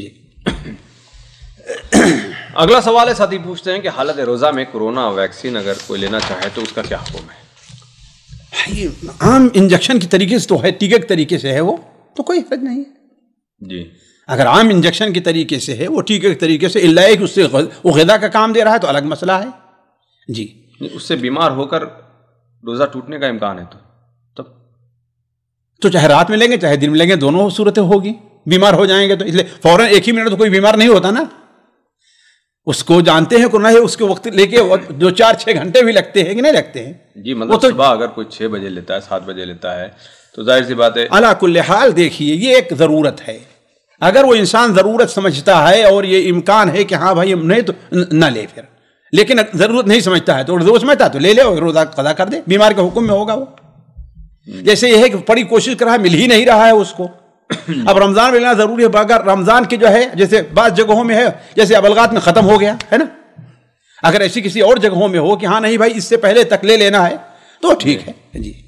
जी अगला सवाल है साथी पूछते हैं कि हालत रोज़ा में कोरोना वैक्सीन अगर कोई लेना चाहे तो उसका क्या हुक्म है ये आम इंजेक्शन के तरीके से तो है टीके के तरीके से है वो तो कोई हरज नहीं है जी अगर आम इंजेक्शन के तरीके से है वो टीके के तरीके से इलाक उससे वो गदा का काम दे रहा है तो अलग मसला है जी उससे बीमार होकर रोज़ा टूटने का इम्कान है तो तब तो चाहे रात में लेंगे चाहे दिन में लेंगे दोनों सूरतें होगी बीमार हो जाएंगे तो इसलिए फौरन एक ही मिनट तो कोई बीमार नहीं होता ना उसको जानते हैं कोरोना है उसके वक्त लेके दो चार छह घंटे भी लगते हैं कि नहीं लगते हैं जी मतलब तो सुबह अगर कोई छह बजे लेता है सात बजे लेता है तो जाहिर सी बात है हाल देखिए ये एक ज़रूरत है अगर वो इंसान ज़रूरत समझता है और ये इम्कान है कि हाँ भाई नहीं तो ना ले फिर लेकिन ज़रूरत नहीं समझता है तो रोज समझता तो ले ले रोज़ा कदा कर दे बीमार के हुक्म में होगा वो हम्म। जैसे यह है कि बड़ी कोशिश कर रहा है मिल ही नहीं रहा है उसको अब रमज़ान मिलना ज़रूरी है अगर रमज़ान की जो है जैसे बाद जगहों में है जैसे अबलगात में ख़त्म हो गया है ना अगर ऐसी किसी और जगहों में हो कि हाँ नहीं भाई इससे पहले तक ले लेना है तो ठीक है जी